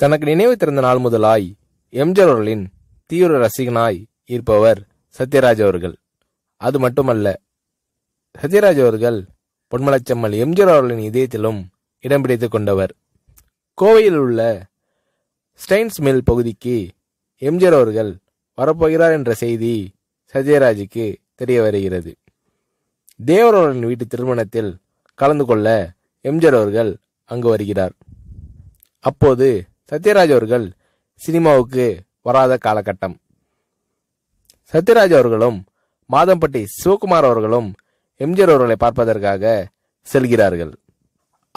தனக்கு நினைவு திறந்த நாள் முதலாய் எம்ஜிஆர் அவர்களின் தீவிர ரசிகனாய் இருப்பவர் சத்யராஜ் அவர்கள் அது மட்டுமல்ல சத்யராஜ் அவர்கள் பொன்மலச்சம்மல் எம்ஜிஆர் அவர்களின் இதயத்திலும் இடம் பிடித்து கொண்டவர் கோவையில் உள்ள ஸ்டைன்ஸ் மில் பகுதிக்கு எம்ஜிஆர் அவர்கள் வரப்போகிறார் என்ற செய்தி சத்யராஜுக்கு தெரிய வருகிறது தேவர் வீட்டு திருமணத்தில் கலந்து கொள்ள எம்ஜிஆர் அவர்கள் அங்கு வருகிறார் அப்போது சத்யராஜ் அவர்கள் சினிமாவுக்கு வராத காலகட்டம் சத்யராஜ் அவர்களும் மாதம்பட்டி சிவகுமார் அவர்களும் எம்ஜிஆர் அவர்களை பார்ப்பதற்காக செல்கிறார்கள்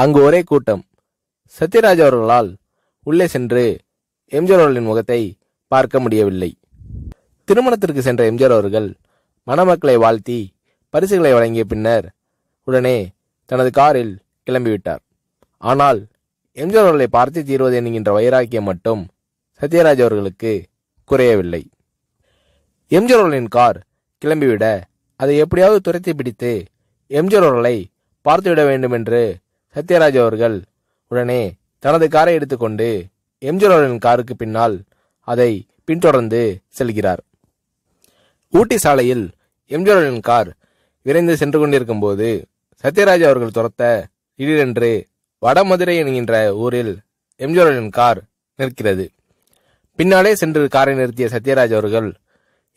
அங்கு ஒரே கூட்டம் சத்யராஜ் அவர்களால் உள்ளே சென்று எம்ஜிஆர் அவர்களின் முகத்தை பார்க்க முடியவில்லை திருமணத்திற்கு சென்ற எம்ஜிஆர் அவர்கள் மணமக்களை வாழ்த்தி பரிசுகளை வழங்கிய பின்னர் உடனே தனது காரில் கிளம்பிவிட்டார் ஆனால் எம்ஜிஆர் அவர்களை பார்த்து தீர்வது என்கின்ற வைராக்கியம் மட்டும் சத்யராஜ் அவர்களுக்கு குறையவில்லை எம்ஜிஆர் அவர்களின் கார் கிளம்பிவிட அதை எப்படியாவது துரத்தி பிடித்து எம்ஜிஆர் அவர்களை பார்த்துவிட வேண்டும் என்று சத்யராஜ் அவர்கள் உடனே தனது காரை எடுத்துக்கொண்டு எம்ஜிஆர் அவர்களின் காருக்கு பின்னால் அதை பின்தொடர்ந்து செல்கிறார் ஊட்டி சாலையில் எம்ஜிஆர் அவர்களின் கார் விரைந்து சென்று கொண்டிருக்கும் போது சத்யராஜ் அவர்கள் துரத்த திடீரென்று வடமதுரை என்கின்ற ஊரில் எம்ஜிஆரின் கார் நிற்கிறது பின்னாலே சென்று காரை நிறுத்திய சத்யராஜ் அவர்கள்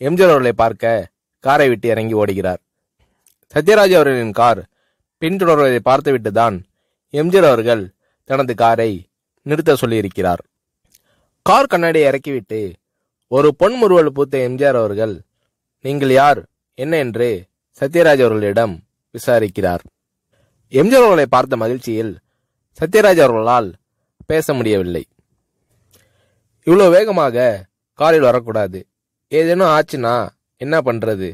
எம்ஜிஆர் அவர்களை பார்க்க காரை விட்டு இறங்கி ஓடுகிறார் சத்யராஜ் அவர்களின் கார் பின்தொடர்வதை பார்த்துவிட்டு தான் எம்ஜிஆர் அவர்கள் தனது காரை நிறுத்த சொல்லியிருக்கிறார் கார் கண்ணாடியை இறக்கிவிட்டு ஒரு பொன்முறுவல் பூத்த எம்ஜிஆர் அவர்கள் நீங்கள் யார் என்ன என்று சத்யராஜ் அவர்களிடம் விசாரிக்கிறார் எம்ஜிஆர் அவர்களை பார்த்த மகிழ்ச்சியில் சத்யராஜ் அவர்களால் பேச முடியவில்லை இவ்வளோ வேகமாக காரில் வரக்கூடாது ஏதேனும் ஆச்சுன்னா என்ன பண்ணுறது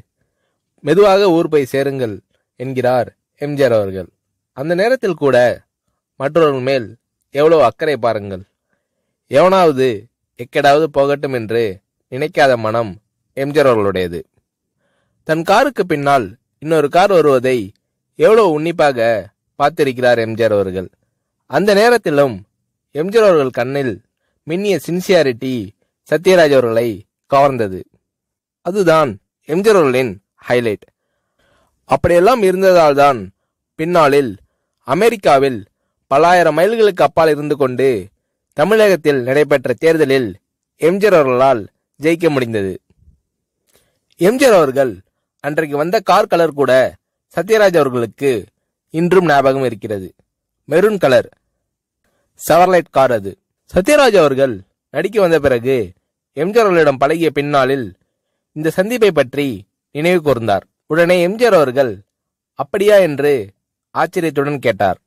மெதுவாக ஊர் போய் சேருங்கள் என்கிறார் எம்ஜிஆர் அவர்கள் அந்த நேரத்தில் கூட மற்றவர்கள் மேல் எவ்வளோ அக்கறை பாருங்கள் எவனாவது எக்கடாவது போகட்டும் என்று நினைக்காத மனம் எம்ஜிஆர் அவர்களுடையது தன் காருக்கு பின்னால் இன்னொரு கார் வருவதை எவ்வளோ உன்னிப்பாக பார்த்திருக்கிறார் எம்ஜிஆர் அவர்கள் அந்த நேரத்திலும் எம்ஜிஆர் அவர்கள் கண்ணில் மின்னிய சின்சியாரிட்டி சத்யராஜ் அவர்களை கவர்ந்தது அதுதான் எம்ஜிஆர் அவர்களின் ஹைலைட் அப்படியெல்லாம் இருந்ததால் தான் பின்னாளில் அமெரிக்காவில் பல்லாயிரம் மைல்களுக்கு அப்பால் இருந்து கொண்டு தமிழகத்தில் நடைபெற்ற தேர்தலில் எம்ஜிஆர் அவர்களால் ஜெயிக்க முடிந்தது எம்ஜிஆர் அவர்கள் அன்றைக்கு வந்த கார் கலர் கூட சத்யராஜ் அவர்களுக்கு இன்றும் ஞாபகம் இருக்கிறது மெரூன் கலர் செவர்லைட் கார் அது சத்யராஜ் அவர்கள் நடிக்க வந்த பிறகு எம்ஜிஆர் அவர்களிடம் பழகிய பின்னாளில் இந்த சந்திப்பை பற்றி நினைவு கூர்ந்தார் உடனே எம்ஜிஆர் அவர்கள் அப்படியா என்று ஆச்சரியத்துடன் கேட்டார்